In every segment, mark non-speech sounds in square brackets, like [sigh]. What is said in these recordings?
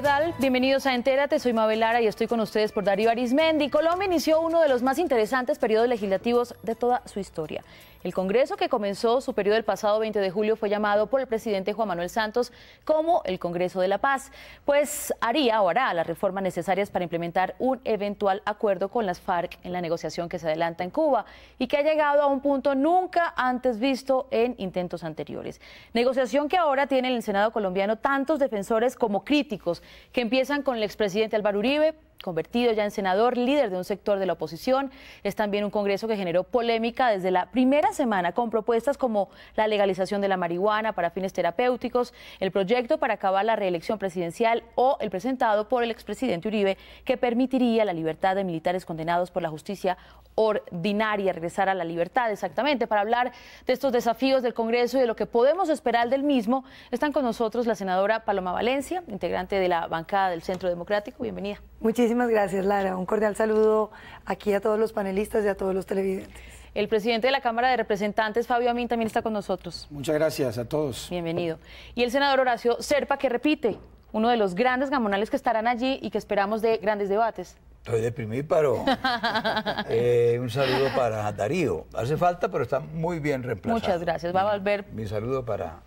¿qué Bienvenidos a Entérate, soy Mabel Lara y estoy con ustedes por Darío Arismendi. Colombia inició uno de los más interesantes periodos legislativos de toda su historia. El Congreso que comenzó su periodo el pasado 20 de julio fue llamado por el presidente Juan Manuel Santos como el Congreso de la Paz, pues haría o hará las reformas necesarias para implementar un eventual acuerdo con las FARC en la negociación que se adelanta en Cuba y que ha llegado a un punto nunca antes visto en intentos anteriores. Negociación que ahora tiene en el Senado colombiano tantos defensores como críticos que empiezan con el expresidente Álvaro Uribe, Convertido ya en senador, líder de un sector de la oposición, es también un Congreso que generó polémica desde la primera semana con propuestas como la legalización de la marihuana para fines terapéuticos, el proyecto para acabar la reelección presidencial o el presentado por el expresidente Uribe que permitiría la libertad de militares condenados por la justicia ordinaria, regresar a la libertad exactamente. Para hablar de estos desafíos del Congreso y de lo que podemos esperar del mismo, están con nosotros la senadora Paloma Valencia, integrante de la bancada del Centro Democrático. Bienvenida. Muchísimas Muchísimas gracias, Lara. Un cordial saludo aquí a todos los panelistas y a todos los televidentes. El presidente de la Cámara de Representantes, Fabio Amin, también está con nosotros. Muchas gracias a todos. Bienvenido. Y el senador Horacio Serpa, que repite, uno de los grandes gamonales que estarán allí y que esperamos de grandes debates. Estoy deprimido, pero [laughs] eh, un saludo para Darío. Hace falta, pero está muy bien reemplazado. Muchas gracias. Va a volver. Mi saludo para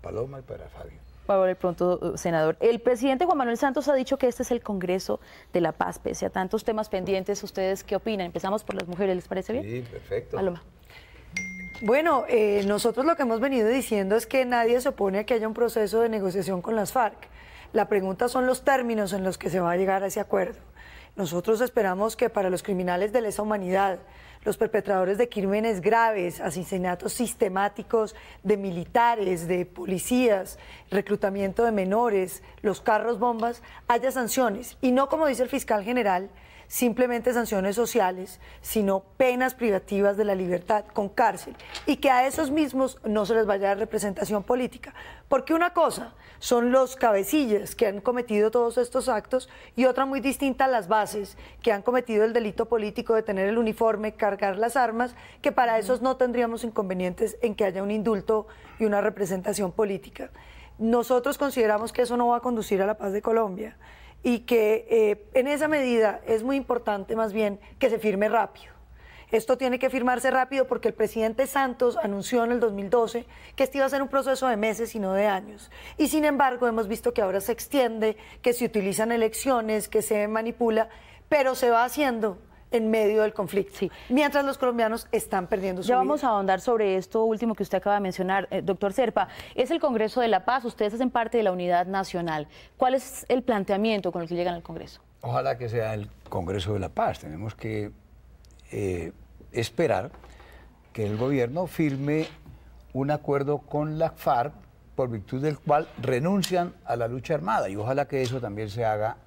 Paloma y para Fabio por pronto, eh, senador. El presidente Juan Manuel Santos ha dicho que este es el Congreso de la Paz, pese a tantos temas pendientes. ¿Ustedes qué opinan? Empezamos por las mujeres, ¿les parece bien? Sí, perfecto. Paloma. Bueno, eh, nosotros lo que hemos venido diciendo es que nadie se opone a que haya un proceso de negociación con las FARC. La pregunta son los términos en los que se va a llegar a ese acuerdo. Nosotros esperamos que para los criminales de lesa humanidad, los perpetradores de crímenes graves, asesinatos sistemáticos de militares, de policías, reclutamiento de menores, los carros bombas, haya sanciones. Y no como dice el fiscal general, simplemente sanciones sociales, sino penas privativas de la libertad con cárcel. Y que a esos mismos no se les vaya a representación política. Porque una cosa son los cabecillas que han cometido todos estos actos y otra muy distinta las bases que han cometido el delito político de tener el uniforme, cargar las armas, que para esos no tendríamos inconvenientes en que haya un indulto y una representación política. Nosotros consideramos que eso no va a conducir a la paz de Colombia y que eh, en esa medida es muy importante más bien que se firme rápido esto tiene que firmarse rápido porque el presidente Santos anunció en el 2012 que este iba a ser un proceso de meses y no de años. Y sin embargo, hemos visto que ahora se extiende, que se utilizan elecciones, que se manipula, pero se va haciendo en medio del conflicto, mientras los colombianos están perdiendo su Ya vamos a ahondar sobre esto último que usted acaba de mencionar, eh, doctor Serpa. Es el Congreso de la Paz, ustedes hacen parte de la Unidad Nacional. ¿Cuál es el planteamiento con el que llegan al Congreso? Ojalá que sea el Congreso de la Paz. Tenemos que eh, esperar que el gobierno firme un acuerdo con la FARC por virtud del cual renuncian a la lucha armada y ojalá que eso también se haga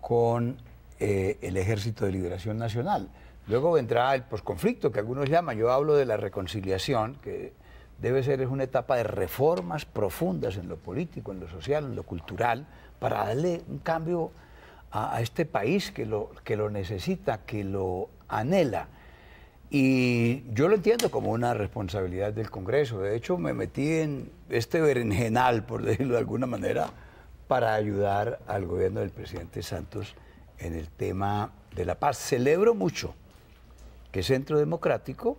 con eh, el Ejército de Liberación Nacional. Luego vendrá el posconflicto, que algunos llaman, yo hablo de la reconciliación, que debe ser es una etapa de reformas profundas en lo político, en lo social, en lo cultural, para darle un cambio a, a este país que lo, que lo necesita, que lo anhela. Y yo lo entiendo como una responsabilidad del Congreso. De hecho, me metí en este berenjenal, por decirlo de alguna manera, para ayudar al gobierno del presidente Santos en el tema de la paz. Celebro mucho que Centro Democrático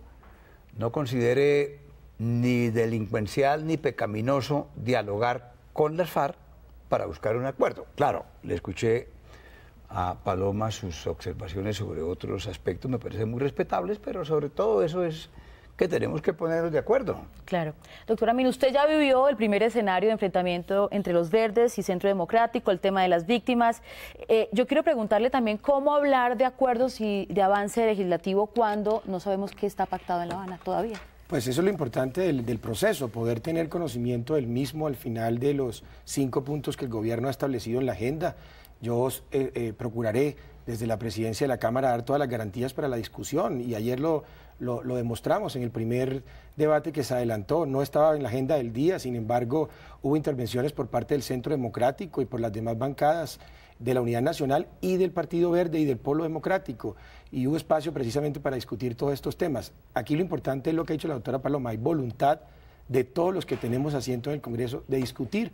no considere ni delincuencial ni pecaminoso dialogar con las FARC para buscar un acuerdo. Claro, le escuché a Paloma sus observaciones sobre otros aspectos, me parecen muy respetables, pero sobre todo eso es que tenemos que ponernos de acuerdo. Claro. Doctora Min, usted ya vivió el primer escenario de enfrentamiento entre los verdes y Centro Democrático, el tema de las víctimas. Eh, yo quiero preguntarle también cómo hablar de acuerdos y de avance legislativo cuando no sabemos qué está pactado en La Habana todavía. Pues eso es lo importante del, del, proceso, poder tener conocimiento del mismo al final de los cinco puntos que el gobierno ha establecido en la agenda. Yo eh, eh, procuraré desde la presidencia de la Cámara dar todas las garantías para la discusión y ayer lo, lo, demostramos en el primer debate que se adelantó. No estaba en la agenda del día, sin embargo, hubo intervenciones por parte del Centro Democrático y por las demás bancadas de la Unidad Nacional y del Partido Verde y del Polo Democrático. Y hubo espacio precisamente para discutir todos estos temas. Aquí lo importante es lo que ha dicho la doctora Paloma, hay voluntad de todos los que tenemos asiento en el Congreso de discutir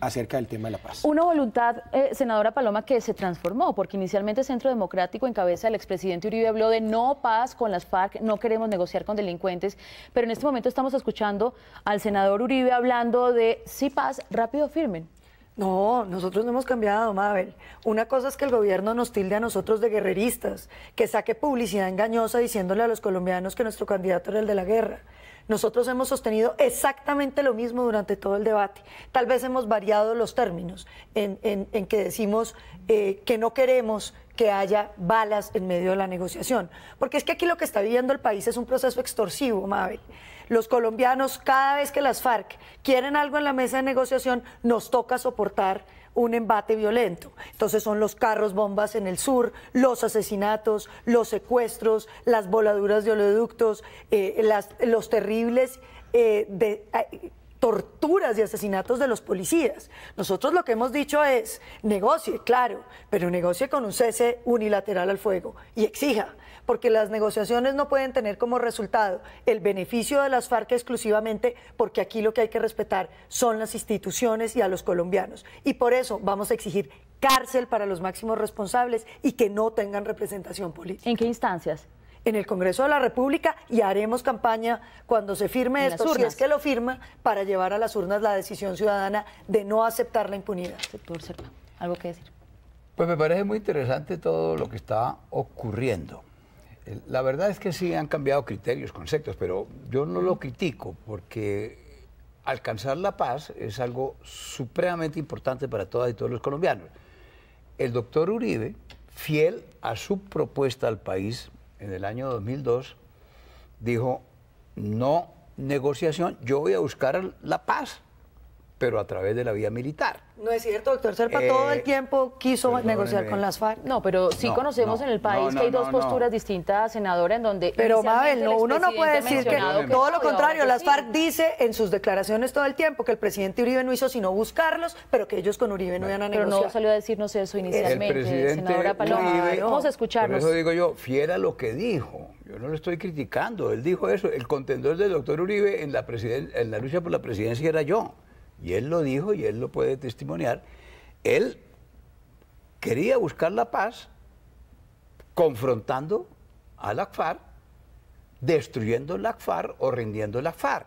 acerca del tema de la paz. Una voluntad, eh, senadora Paloma, que se transformó, porque inicialmente el Centro Democrático en cabeza del expresidente Uribe habló de no paz con las FARC, no queremos negociar con delincuentes, pero en este momento estamos escuchando al senador Uribe hablando de sí paz, rápido firmen. No, nosotros no hemos cambiado, Mabel. Una cosa es que el gobierno nos tilde a nosotros de guerreristas, que saque publicidad engañosa diciéndole a los colombianos que nuestro candidato era el de la guerra. Nosotros hemos sostenido exactamente lo mismo durante todo el debate. Tal vez hemos variado los términos en, que decimos eh, que no queremos que haya balas en medio de la negociación. Porque es que aquí lo que está viviendo el país es un proceso extorsivo, Mabel. Los colombianos, cada vez que las FARC quieren algo en la mesa de negociación, nos toca soportar un embate violento. Entonces son los carros bombas en el sur, los asesinatos, los secuestros, las voladuras de oleoductos, eh, los terribles eh, de, eh, torturas y asesinatos de los policías. Nosotros lo que hemos dicho es, negocie, claro, pero negocie con un cese unilateral al fuego y exija, porque las negociaciones no pueden tener como resultado el beneficio de las FARC exclusivamente, porque aquí lo que hay que respetar son las instituciones y a los colombianos. Y por eso vamos a exigir cárcel para los máximos responsables y que no tengan representación política. ¿En qué instancias? en el Congreso de la República y haremos campaña cuando se firme esto, si es que lo firma, para llevar a las urnas la decisión ciudadana de no aceptar la impunidad. Doctor ¿algo que decir? Pues me parece muy interesante todo lo que está ocurriendo. Eh, la verdad es que sí han cambiado criterios, conceptos, pero yo no lo critico porque alcanzar la paz es algo supremamente importante para todas y todos los colombianos. El doctor Uribe, fiel a su propuesta al país, en el año 2002, dijo, no negociación, yo voy a buscar la paz pero a través de la vía militar. No es cierto, doctor Serpa todo el eh, tiempo quiso pues negociar con las FARC. No, pero sí conocemos en el país que hay dos posturas distintas, senadora, en donde... Pero Mabel, uno no puede decir que, todo lo contrario, las FARC dice en sus declaraciones todo el tiempo que el presidente Uribe no hizo sino buscarlos, pero que ellos con Uribe no iban a negociar. Pero no salió a decirnos eso inicialmente, senadora Paloma. vamos a escucharnos. Por eso digo yo, fiera lo que dijo. Yo no lo estoy criticando, él dijo eso. El contendor del doctor Uribe en la, en la lucha por la presidencia era yo y él lo dijo y él lo puede testimoniar, él quería buscar la paz confrontando a la destruyendo la FARC o rindiendo la FARC.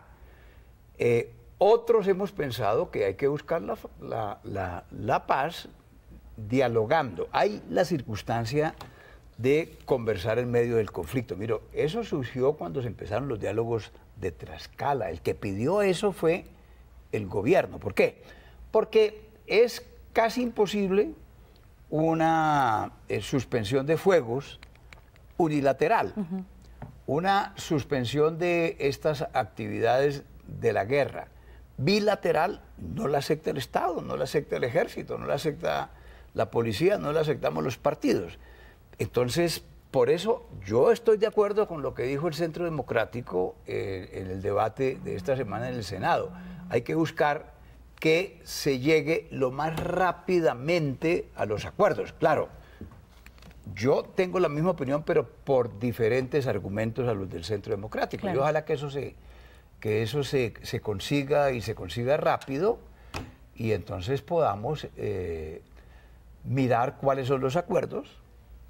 Eh, otros hemos pensado que hay que buscar la, la paz dialogando. Hay la circunstancia de conversar en medio del conflicto. Miro, eso surgió cuando se empezaron los diálogos de Trascala. El que pidió eso fue el gobierno. ¿Por qué? Porque es casi imposible una eh, suspensión de fuegos unilateral, una suspensión de estas actividades de la guerra. Bilateral no la acepta el Estado, no la acepta el ejército, no la acepta la policía, no la aceptamos los partidos. Entonces, por eso yo estoy de acuerdo con lo que dijo el Centro Democrático eh, en el debate de esta semana en el Senado hay que buscar que se llegue lo más rápidamente a los acuerdos. Claro, yo tengo la misma opinión, pero por diferentes argumentos a los del Centro Democrático. Y ojalá que eso, se, que eso se, consiga y se consiga rápido y entonces podamos eh, mirar cuáles son los acuerdos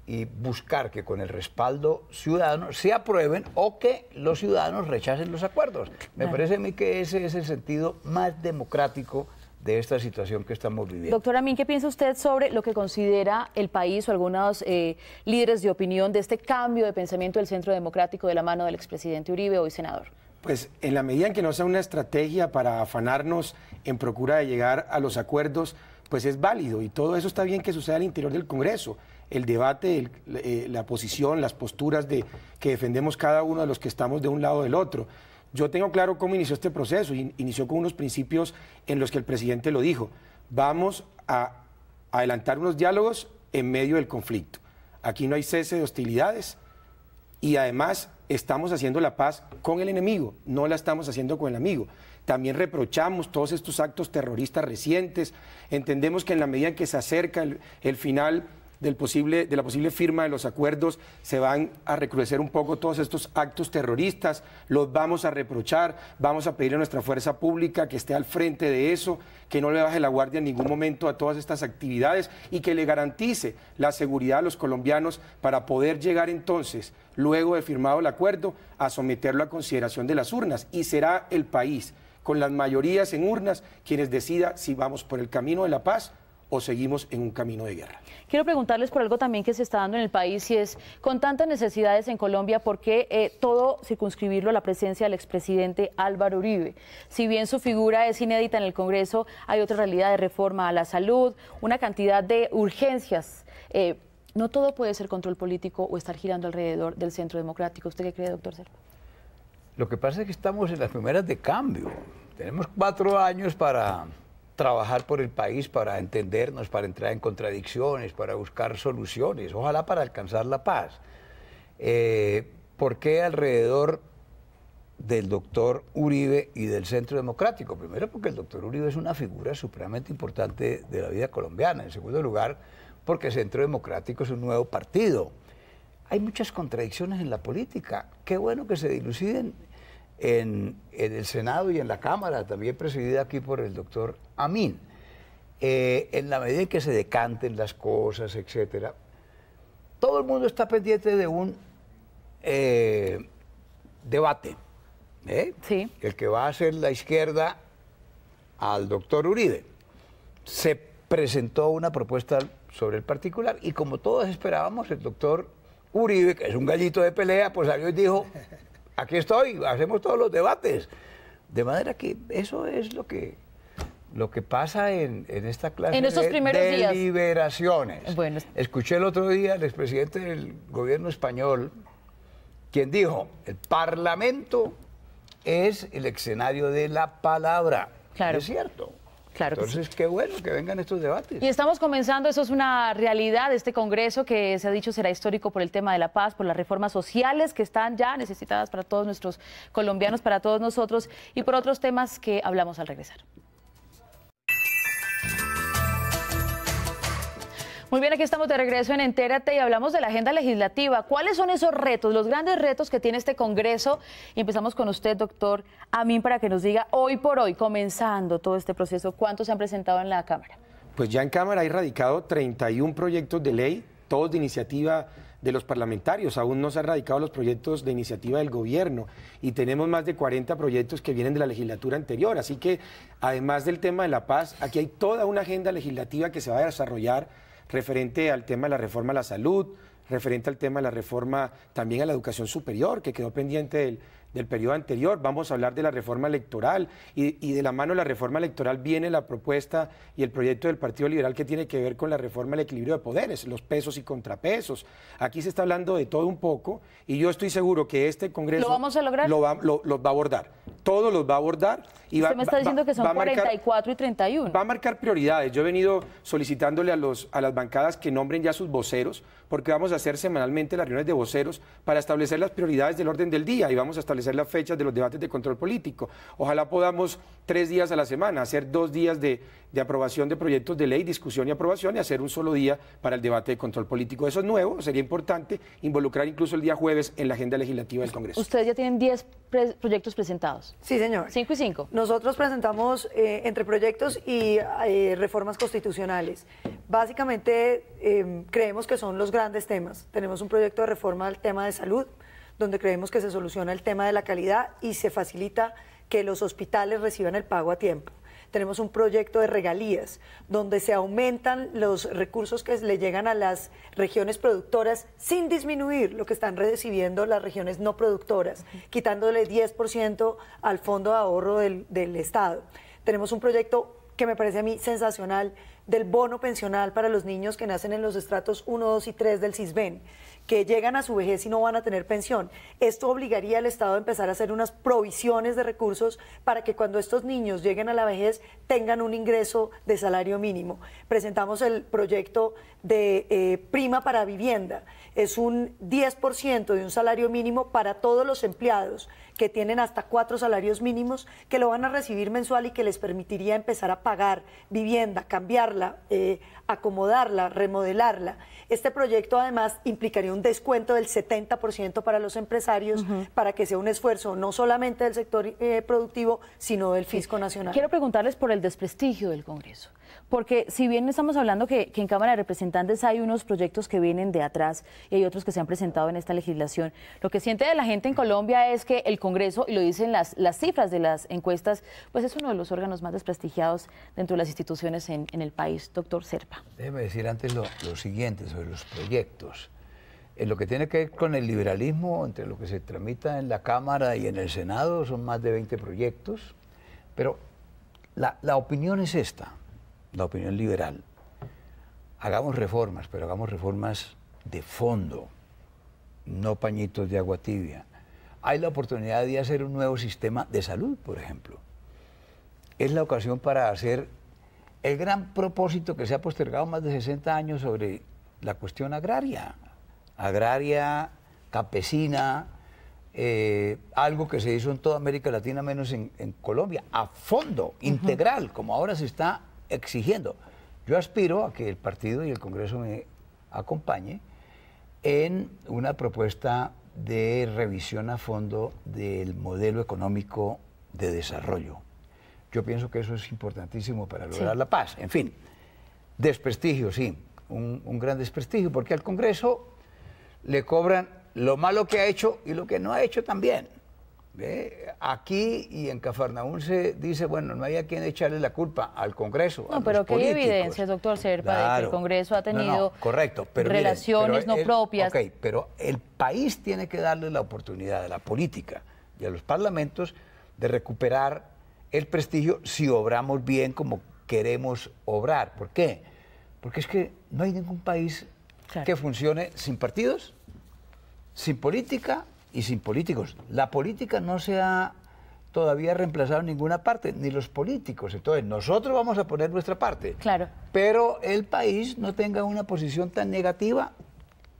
y buscar que con el respaldo ciudadano se aprueben o que los ciudadanos rechacen los acuerdos. Me parece a mí que ese es el sentido más democrático de esta situación que estamos viviendo. Doctora Min, ¿qué piensa usted sobre lo que considera el país o algunos eh, líderes de opinión de este cambio de pensamiento del centro democrático de la mano del expresidente Uribe, hoy senador? Pues en la medida en que no sea una estrategia para afanarnos en procura de llegar a los acuerdos, pues es válido y todo eso está bien que suceda al interior del Congreso el debate, eh, la posición, las posturas de, que defendemos cada uno de los que estamos de un lado del otro. Yo tengo claro cómo inició este proceso. inició con unos principios en los que el presidente lo dijo. Vamos a adelantar unos diálogos en medio del conflicto. Aquí no hay cese de hostilidades y además estamos haciendo la paz con el enemigo, no la estamos haciendo con el amigo. También reprochamos todos estos actos terroristas recientes, entendemos que en la medida en que se acerca el final del posible, de la posible firma de los acuerdos, se van a recrudecer un poco todos estos actos terroristas, los vamos a reprochar, vamos a pedir a nuestra fuerza pública que esté al frente de eso, que no le baje la guardia en ningún momento a todas estas actividades y que le garantice la seguridad a los colombianos para poder llegar entonces, luego de firmado el acuerdo, a someterlo a consideración de las urnas. Y será el país con las mayorías en urnas quienes decida si vamos por el camino de la paz o seguimos en un camino de guerra. Quiero preguntarles por algo también que se está dando en el país y es, con tantas necesidades en Colombia, ¿por qué eh, todo circunscribirlo a la presencia del expresidente Álvaro Uribe? Si bien su figura es inédita en el Congreso, hay otra realidad de reforma a la salud, una cantidad de urgencias. Eh, no todo puede ser control político o estar girando alrededor del centro democrático. ¿Usted qué cree, doctor Serpa? Lo que pasa es que estamos en las primeras de cambio. Tenemos cuatro años para trabajar por el país para entendernos, para entrar en contradicciones, para buscar soluciones, ojalá para alcanzar la paz. Eh, ¿Por qué alrededor del doctor Uribe y del Centro Democrático? Primero porque el doctor Uribe es una figura supremamente importante de la vida colombiana. En segundo lugar, porque el Centro Democrático es un nuevo partido. Hay muchas contradicciones en la política. Qué bueno que se diluciden en, el Senado y en la Cámara, también presidida aquí por el doctor Amin. Eh, en la medida en que se decanten las cosas, etc., todo el mundo está pendiente de un eh, debate. ¿eh? El que va a ser la izquierda al doctor Uribe. Se presentó una propuesta sobre el particular y como todos esperábamos, el doctor Uribe, que es un gallito de pelea, pues salió y dijo, aquí estoy, hacemos todos los debates. De manera que eso es lo que, lo que pasa en, en esta clase de deliberaciones. Escuché el otro día al expresidente del gobierno español, quien dijo, el Parlamento es el escenario de la palabra. Claro. Es cierto. Entonces, qué bueno que vengan estos debates. Y estamos comenzando, eso es una realidad, este Congreso que se ha dicho será histórico por el tema de la paz, por las reformas sociales que están ya necesitadas para todos nuestros colombianos, para todos nosotros y por otros temas que hablamos al regresar. Muy bien, aquí estamos de regreso en Entérate y hablamos de la agenda legislativa. ¿Cuáles son esos retos, los grandes retos que tiene este Congreso? Y empezamos con usted, doctor Amin, para que nos diga hoy por hoy, comenzando todo este proceso, ¿cuántos se han presentado en la Cámara? Pues ya en Cámara hay radicado 31 proyectos de ley, todos de iniciativa de los parlamentarios. Aún no se han radicado los proyectos de iniciativa del gobierno y tenemos más de 40 proyectos que vienen de la legislatura anterior. Así que, además del tema de la paz, aquí hay toda una agenda legislativa que se va a desarrollar referente al tema de la reforma a la salud, referente al tema de la reforma también a la educación superior, que quedó pendiente del, del periodo anterior. Vamos a hablar de la reforma electoral y, de la mano de la reforma electoral viene la propuesta y el proyecto del Partido Liberal que tiene que ver con la reforma del equilibrio de poderes, los pesos y contrapesos. Aquí se está hablando de todo un poco y yo estoy seguro que este Congreso... ¿Lo vamos a lograr? los va a abordar. Todos los va a abordar. Y Usted va, me está diciendo que son 44 y 31. Va a marcar prioridades. Yo he venido solicitándole a, los, a las bancadas que nombren ya sus voceros, porque vamos a hacer semanalmente las reuniones de voceros para establecer las prioridades del orden del día y vamos a establecer hacer las fechas de los debates de control político. Ojalá podamos tres días a la semana, hacer dos días de, de aprobación de proyectos de ley, discusión y aprobación, y hacer un solo día para el debate de control político. Eso es nuevo, sería importante involucrar incluso el día jueves en la agenda legislativa del Congreso. Ustedes ya tienen 10 proyectos presentados. Sí, señor. Cinco y cinco. Nosotros presentamos eh, entre proyectos y eh, reformas constitucionales. Básicamente eh, creemos que son los grandes temas. Tenemos un proyecto de reforma al tema de salud donde creemos que se soluciona el tema de la calidad y se facilita que los hospitales reciban el pago a tiempo. Tenemos un proyecto de regalías, donde se aumentan los recursos que le llegan a las regiones productoras sin disminuir lo que están recibiendo las regiones no productoras, quitándole 10% al fondo de ahorro del, del Estado. Tenemos un proyecto que me parece a mí sensacional del bono pensional para los niños que nacen en los estratos 1, 2 y 3 del CISBEN que llegan a su vejez y no van a tener pensión. Esto obligaría al Estado a empezar a hacer unas provisiones de recursos para que cuando estos niños lleguen a la vejez tengan un ingreso de salario mínimo. Presentamos el proyecto de eh, prima para vivienda. Es un 10% de un salario mínimo para todos los empleados que tienen hasta cuatro salarios mínimos que lo van a recibir mensual y que les permitiría empezar a pagar vivienda, cambiarla, eh, acomodarla, remodelarla. Este proyecto además implicaría un descuento del 70% para los empresarios para que sea un esfuerzo no solamente del sector eh, productivo, sino del fisco nacional. Quiero preguntarles por el desprestigio del Congreso, porque si bien estamos hablando que, en Cámara de Representantes hay unos proyectos que vienen de atrás y hay otros que se han presentado en esta legislación, lo que siente de la gente en Colombia es que el Congreso, y lo dicen las, las cifras de las encuestas, pues es uno de los órganos más desprestigiados dentro de las instituciones en, el país. Doctor Serpa. Déjeme decir antes lo siguiente sobre los proyectos en eh, lo que tiene que ver con el liberalismo, entre lo que se tramita en la Cámara y en el Senado, son más de 20 proyectos, pero la, opinión es esta, la opinión liberal. Hagamos reformas, pero hagamos reformas de fondo, no pañitos de agua tibia. Hay la oportunidad de hacer un nuevo sistema de salud, por ejemplo. Es la ocasión para hacer el gran propósito que se ha postergado más de 60 años sobre la cuestión agraria agraria, campesina, eh, algo que se hizo en toda América Latina, menos en, Colombia, a fondo, integral, como ahora se está exigiendo. Yo aspiro a que el partido y el Congreso me acompañe en una propuesta de revisión a fondo del modelo económico de desarrollo. Yo pienso que eso es importantísimo para lograr la paz. En fin, desprestigio, sí, un, un gran desprestigio, porque al Congreso le cobran lo malo que ha hecho y lo que no ha hecho también. ¿Ve? Aquí y en Cafarnaún se dice, bueno, no hay a quien echarle la culpa al Congreso. No, pero qué evidencia, doctor Serpa, de que el Congreso ha tenido relaciones no propias. pero el país tiene que darle la oportunidad a la política y a los parlamentos de recuperar el prestigio si obramos bien como queremos obrar. ¿Por qué? Porque es que no hay ningún país que funcione sin partidos sin política y sin políticos. La política no se ha todavía reemplazado en ninguna parte, ni los políticos. Entonces, nosotros vamos a poner nuestra parte. Claro. Pero el país no tenga una posición tan negativa.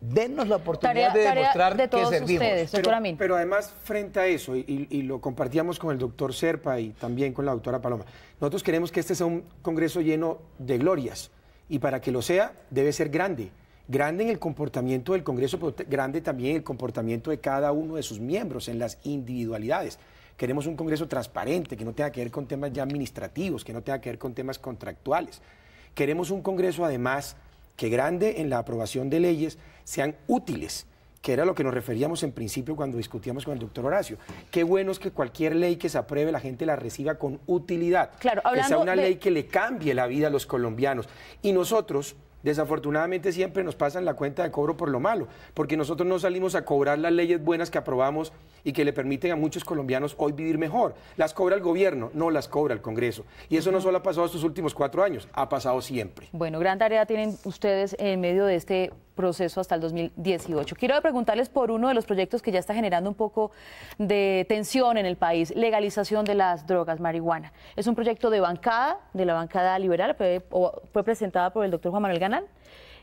Denos la oportunidad de demostrar que servimos. Ustedes, pero, pero, además, frente a eso, y, y, lo compartíamos con el doctor Serpa y también con la doctora Paloma, nosotros queremos que este sea un congreso lleno de glorias. Y para que lo sea, debe ser grande grande en el comportamiento del Congreso, pero grande también el comportamiento de cada uno de sus miembros, en las individualidades. Queremos un Congreso transparente, que no tenga que ver con temas ya administrativos, que no tenga que ver con temas contractuales. Queremos un Congreso, además, que grande en la aprobación de leyes sean útiles, que era lo que nos referíamos en principio cuando discutíamos con el doctor Horacio. Qué bueno es que cualquier ley que se apruebe la gente la reciba con utilidad. Claro, que sea una ley que le cambie la vida a los colombianos. Y nosotros, desafortunadamente siempre nos pasan la cuenta de cobro por lo malo, porque nosotros no salimos a cobrar las leyes buenas que aprobamos y que le permiten a muchos colombianos hoy vivir mejor. Las cobra el gobierno, no las cobra el Congreso. Y eso no solo ha pasado estos últimos cuatro años, ha pasado siempre. Bueno, gran tarea tienen ustedes en medio de este proceso hasta el 2018. Quiero preguntarles por uno de los proyectos que ya está generando un poco de tensión en el país, legalización de las drogas, marihuana. Es un proyecto de bancada, de la bancada liberal, fue, presentada por el doctor Juan Manuel Ganán.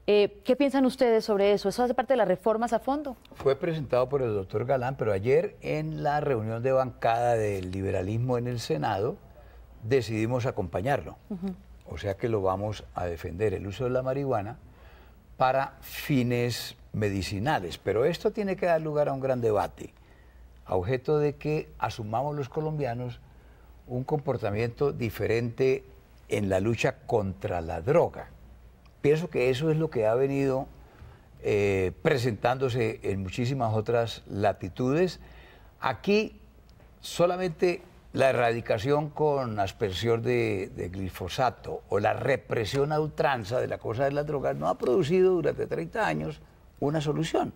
Eh, ¿Qué piensan ustedes sobre eso? ¿Eso hace parte de las reformas a fondo? Fue presentado por el doctor Galán, pero ayer en la reunión de bancada del liberalismo en el Senado decidimos acompañarlo. O sea que lo vamos a defender, el uso de la marihuana, para fines medicinales. Pero esto tiene que dar lugar a un gran debate, objeto de que asumamos los colombianos un comportamiento diferente en la lucha contra la droga. Pienso que eso es lo que ha venido eh, presentándose en muchísimas otras latitudes. Aquí solamente la erradicación con aspersión de, glifosato o la represión a ultranza de la cosa de las drogas no ha producido durante 30 años una solución.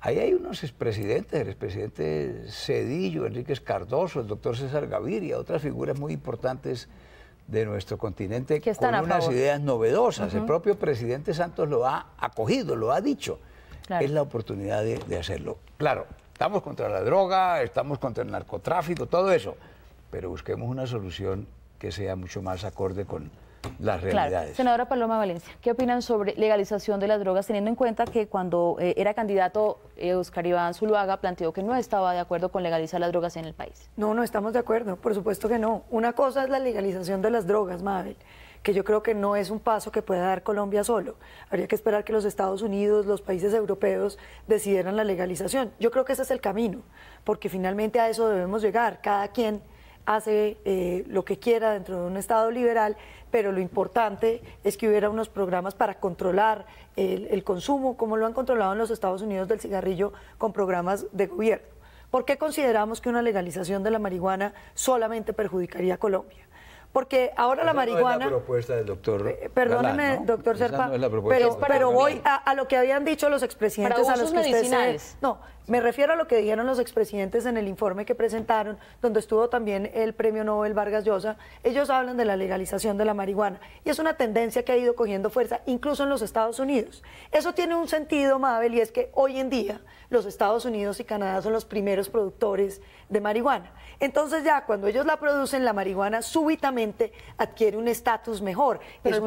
Ahí hay unos expresidentes, el expresidente Cedillo, Enríquez Cardoso, el doctor César Gaviria, otras figuras muy importantes de nuestro continente con unas ideas novedosas. El propio presidente Santos lo ha acogido, lo ha dicho. Es la oportunidad de hacerlo. Claro, estamos contra la droga, estamos contra el narcotráfico, todo eso, pero busquemos una solución que sea mucho más acorde con, las realidades. Senadora Paloma Valencia, ¿qué opinan sobre legalización de las drogas, teniendo en cuenta que cuando eh, era candidato eh, Iván Zuluaga planteó que no estaba de acuerdo con legalizar las drogas en el país? No, no estamos de acuerdo, por supuesto que no. Una cosa es la legalización de las drogas, Mabel que yo creo que no es un paso que pueda dar Colombia solo. Habría que esperar que los Estados Unidos, los países europeos decidieran la legalización. Yo creo que ese es el camino, porque finalmente a eso debemos llegar. Cada quien hace eh, lo que quiera dentro de un Estado liberal, pero lo importante es que hubiera unos programas para controlar el, consumo, como lo han controlado en los Estados Unidos del cigarrillo con programas de gobierno. ¿Por qué consideramos que una legalización de la marihuana solamente perjudicaría a Colombia? porque ahora la marihuana. No es la propuesta del doctor. Eh, perdóneme, doctor Serpa, pero, voy a, lo que habían dicho los expresidentes a los que medicinales. no, me refiero a lo que dijeron los expresidentes en el informe que presentaron, donde estuvo también el premio Nobel Vargas Llosa. Ellos hablan de la legalización de la marihuana y es una tendencia que ha ido cogiendo fuerza incluso en los Estados Unidos. Eso tiene un sentido, Mabel, y es que hoy en día los Estados Unidos y Canadá son los primeros productores de marihuana. Entonces ya cuando ellos la producen, la marihuana súbitamente adquiere un estatus mejor. el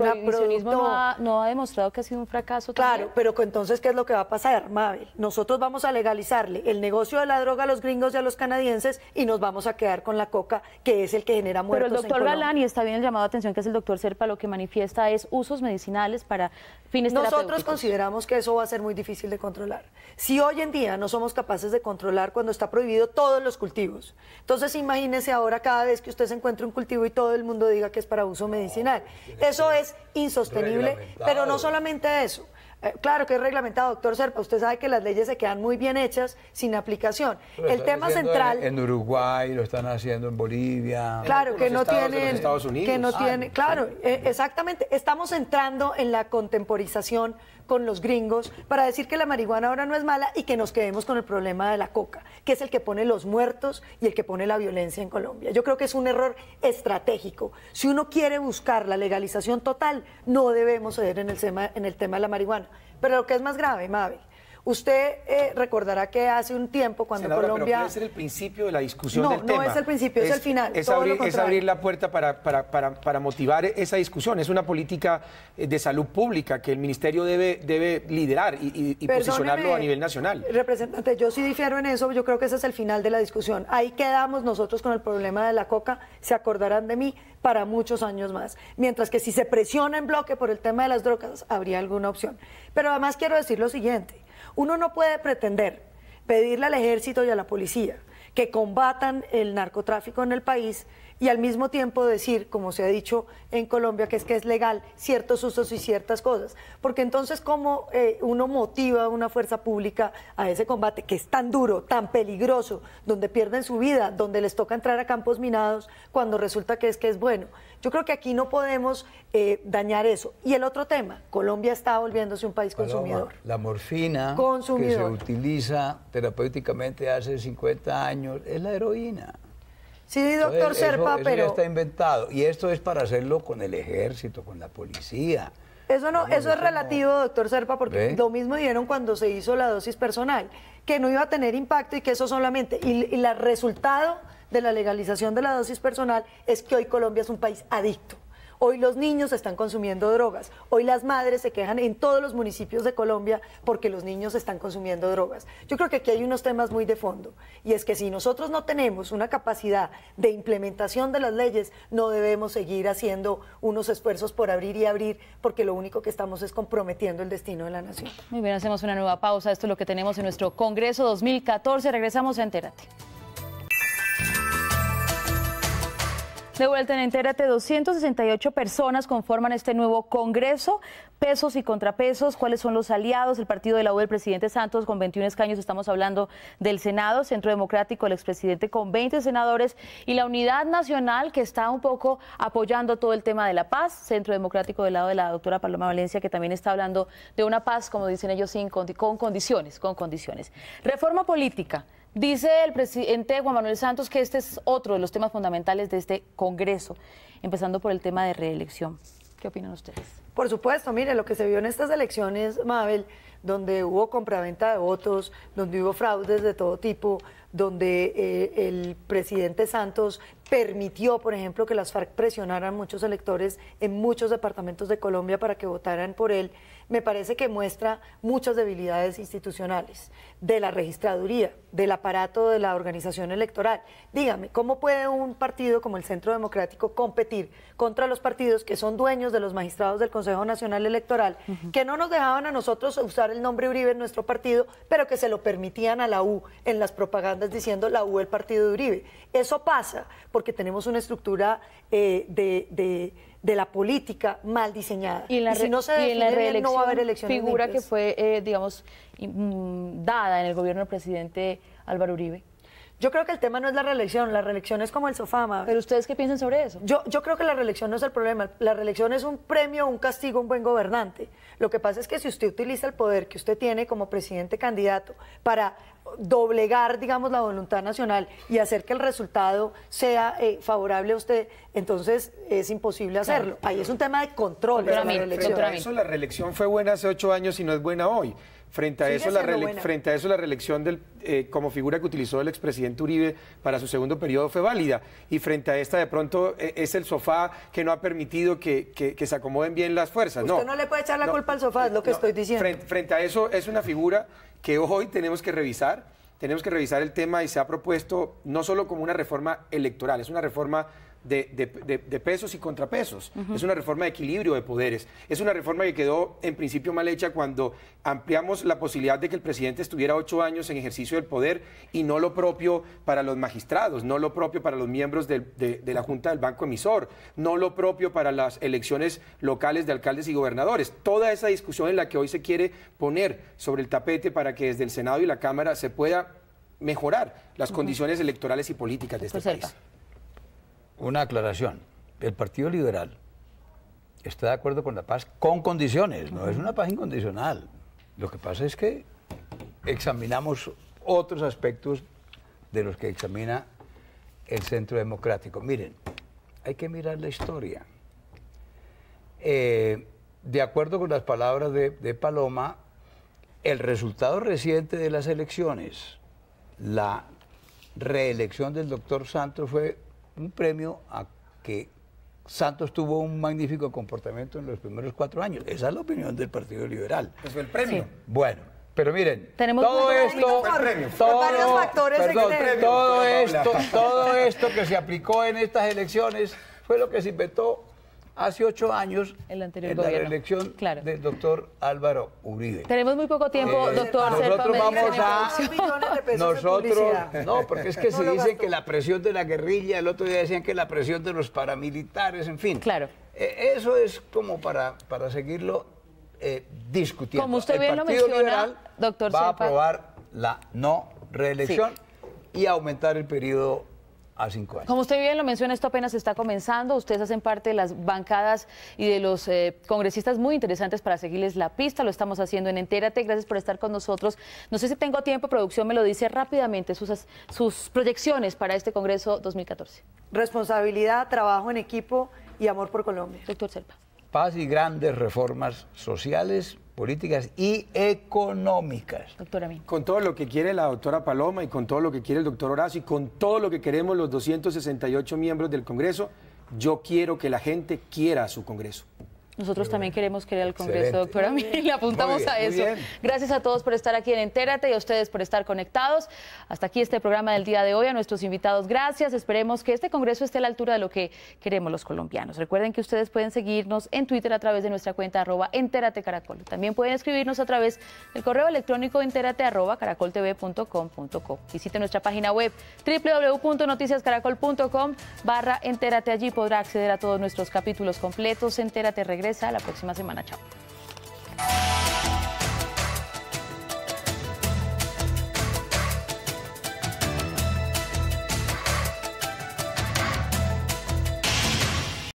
no, ha, demostrado que ha sido un fracaso. Claro, pero entonces, ¿qué es lo que va a pasar, Mabel? Nosotros vamos a legalizar el negocio de la droga a los gringos y a los canadienses y nos vamos a quedar con la coca, que es el que genera muertos. Pero el doctor Galán, y está bien el llamado de atención que es el doctor Serpa, lo que manifiesta es usos medicinales para fines Nosotros consideramos que eso va a ser muy difícil de controlar. Si hoy en día no somos capaces de controlar cuando está prohibido todos los cultivos, entonces imagínese ahora cada vez que usted se encuentre un cultivo y todo el mundo diga que es para uso medicinal. Eso es insostenible, pero no solamente eso. Eh, claro que es reglamentado, doctor Serpa. Usted sabe que las leyes se quedan muy bien hechas sin aplicación. el tema central. En, Uruguay, lo están haciendo en Bolivia. Claro, que, no tienen, en Estados Unidos. que no ah, Claro, eh, exactamente. Estamos entrando en la contemporización con los gringos para decir que la marihuana ahora no es mala y que nos quedemos con el problema de la coca, que es el que pone los muertos y el que pone la violencia en Colombia. Yo creo que es un error estratégico. Si uno quiere buscar la legalización total, no debemos ceder en el tema, en el tema de la marihuana. Pero lo que es más grave, Mabel, Usted eh, recordará que hace un tiempo cuando Colombia... Pero ser el principio de la discusión no, del tema. No, es el principio, es, el final. Es, abrir, la puerta para, para, motivar esa discusión. Es una política eh, de salud pública que el ministerio debe, debe liderar y, y posicionarlo a nivel nacional. Representante, yo sí difiero en eso. Yo creo que ese es el final de la discusión. Ahí quedamos nosotros con el problema de la coca. Se acordarán de mí para muchos años más. Mientras que si se presiona en bloque por el tema de las drogas, habría alguna opción. Pero además quiero decir lo siguiente. Uno no puede pretender pedirle al ejército y a la policía que combatan el narcotráfico en el país y al mismo tiempo decir, como se ha dicho en Colombia, que es que es legal ciertos usos y ciertas cosas. Porque entonces, ¿cómo eh, uno motiva a una fuerza pública a ese combate que es tan duro, tan peligroso, donde pierden su vida, donde les toca entrar a campos minados cuando resulta que es que es bueno? Yo creo que aquí no podemos eh, dañar eso. Y el otro tema, Colombia está volviéndose un país consumidor. La morfina que se utiliza terapéuticamente hace 50 años es la heroína. Sí, doctor Serpa, pero... Ya está inventado. Y esto es para hacerlo con el ejército, con la policía. Eso no, eso es relativo, doctor Serpa, porque lo mismo dijeron cuando se hizo la dosis personal, que no iba a tener impacto y que eso solamente, y el resultado de la legalización de la dosis personal es que hoy Colombia es un país adicto. Hoy los niños están consumiendo drogas. Hoy las madres se quejan en todos los municipios de Colombia porque los niños están consumiendo drogas. Yo creo que aquí hay unos temas muy de fondo. Y es que si nosotros no tenemos una capacidad de implementación de las leyes, no debemos seguir haciendo unos esfuerzos por abrir y abrir, porque lo único que estamos es comprometiendo el destino de la nación. Muy bien, hacemos una nueva pausa. Esto es lo que tenemos en nuestro Congreso 2014. Regresamos a Entérate. De vuelta en Entérate, 268 personas conforman este nuevo Congreso. Pesos y contrapesos, cuáles son los aliados, el partido de la U del presidente Santos con 21 escaños, estamos hablando del Senado, Centro Democrático, el expresidente con 20 senadores y la Unidad Nacional que está un poco apoyando todo el tema de la paz, Centro Democrático del lado de la doctora Paloma Valencia que también está hablando de una paz, como dicen ellos, sin, con condiciones, con condiciones. Reforma política. Dice el presidente Juan Manuel Santos que este es otro de los temas fundamentales de este Congreso, empezando por el tema de reelección. ¿Qué opinan ustedes? Por supuesto, mire, lo que se vio en estas elecciones, Mabel, donde hubo compraventa de votos, donde hubo fraudes de todo tipo, donde eh, el presidente Santos permitió, por ejemplo, que las FARC presionaran muchos electores en muchos departamentos de Colombia para que votaran por él me parece que muestra muchas debilidades institucionales de la registraduría, del aparato de la organización electoral. Dígame, ¿cómo puede un partido como el Centro Democrático competir contra los partidos que son dueños de los magistrados del Consejo Nacional Electoral, que no nos dejaban a nosotros usar el nombre Uribe en nuestro partido, pero que se lo permitían a la U en las propagandas diciendo la U el partido de Uribe? Eso pasa porque tenemos una estructura eh, de de la política mal diseñada. Y, si no se no va a haber elecciones figura que fue, eh, digamos, dada en el gobierno del presidente Álvaro Uribe. Yo creo que el tema no es la reelección, la reelección es como el sofá, Pero ustedes qué piensan sobre eso? Yo, yo creo que la reelección no es el problema, la reelección es un premio, un castigo, un buen gobernante. Lo que pasa es que si usted utiliza el poder que usted tiene como presidente candidato para doblegar, digamos, la voluntad nacional y hacer que el resultado sea eh, favorable a usted, entonces es imposible hacerlo. Ahí es un tema de control. de la reelección. Pero eso la reelección fue buena hace ocho años y no es buena hoy. Frente a, eso, la frente a eso, la reelección del, eh, como figura que utilizó el expresidente Uribe para su segundo periodo fue válida. Y frente a esta, de pronto, e-, es el sofá que no ha permitido que, se acomoden bien las fuerzas. no, no le puede echar la culpa al sofá, es lo que estoy diciendo. frente a eso, es una figura que hoy tenemos que revisar. Tenemos que revisar el tema y se ha propuesto no solo como una reforma electoral, es una reforma de, pesos y contrapesos. Es una reforma de equilibrio de poderes. Es una reforma que quedó en principio mal hecha cuando ampliamos la posibilidad de que el presidente estuviera ocho años en ejercicio del poder y no lo propio para los magistrados, no lo propio para los miembros de, la Junta del Banco Emisor, no lo propio para las elecciones locales de alcaldes y gobernadores. Toda esa discusión en la que hoy se quiere poner sobre el tapete para que desde el Senado y la Cámara se pueda mejorar las condiciones electorales y políticas de este pues país una aclaración. El Partido Liberal está de acuerdo con la paz con condiciones, no es una paz incondicional. Lo que pasa es que examinamos otros aspectos de los que examina el centro democrático. Miren, hay que mirar la historia. Eh, de acuerdo con las palabras de, de Paloma, el resultado reciente de las elecciones, la reelección del doctor Santos fue un premio a que Santos tuvo un magnífico comportamiento en los primeros cuatro años. Esa es la opinión del Partido Liberal. es pues el premio. Bueno, pero miren, Tenemos todo esto, todo, todo esto, [laughs] todo esto que se aplicó en estas elecciones fue lo que se inventó hace ocho años en la reelección del doctor Álvaro Uribe. Tenemos muy poco tiempo, eh, doctor. Nosotros vamos a... Nosotros... No, porque es que se dice que la presión de la guerrilla, el otro día decían que la presión de los paramilitares, en fin. Claro. Eh, eso es como para, para seguirlo eh, discutiendo. Como usted el Partido Liberal doctor va a aprobar la no reelección y aumentar el periodo como usted bien lo menciona, esto apenas está comenzando. Ustedes hacen parte de las bancadas y de los eh, congresistas muy interesantes para seguirles la pista. Lo estamos haciendo en Entérate. Gracias por estar con nosotros. No sé si tengo tiempo, producción me lo dice rápidamente, sus, sus proyecciones para este Congreso 2014. Responsabilidad, trabajo en equipo y amor por Colombia. Doctor Serpa. Paz y grandes reformas sociales políticas y económicas. Doctora Con todo lo que quiere la doctora Paloma y con todo lo que quiere el doctor Horacio y con todo lo que queremos los 268 miembros del Congreso, yo quiero que la gente quiera su Congreso. Nosotros también queremos querer al Congreso, doctora. Le apuntamos a eso. Gracias a todos por estar aquí en Entérate y a ustedes por estar conectados. Hasta aquí este programa del día de hoy. A nuestros invitados, gracias. Esperemos que este Congreso esté a la altura de lo que queremos los colombianos. Recuerden que ustedes pueden seguirnos en Twitter a través de nuestra cuenta arroba Entérate Caracol. También pueden escribirnos a través del correo electrónico entérate arroba caracoltv.com.co. Visite nuestra página web www.noticiascaracol.com barra Entérate. Allí podrá acceder a todos nuestros capítulos completos. Entérate, regresa regresa la próxima semana. Chao.